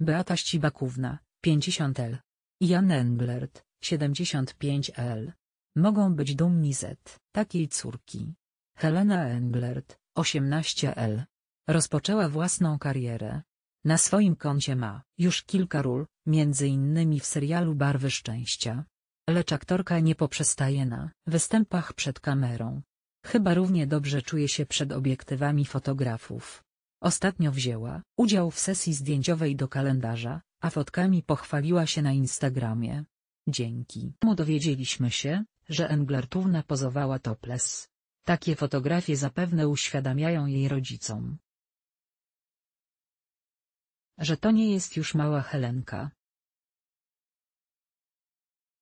Beata Ścibakówna, 50 L. Jan Englert, 75 L. Mogą być dumni z takiej córki. Helena Englert, 18 L. Rozpoczęła własną karierę. Na swoim koncie ma już kilka ról, między innymi w serialu Barwy Szczęścia. Lecz aktorka nie poprzestaje na występach przed kamerą. Chyba równie dobrze czuje się przed obiektywami fotografów. Ostatnio wzięła udział w sesji zdjęciowej do kalendarza, a fotkami pochwaliła się na Instagramie. Dzięki mu dowiedzieliśmy się, że Englertówna pozowała topless. Takie fotografie zapewne uświadamiają jej rodzicom. Że to nie jest już mała Helenka.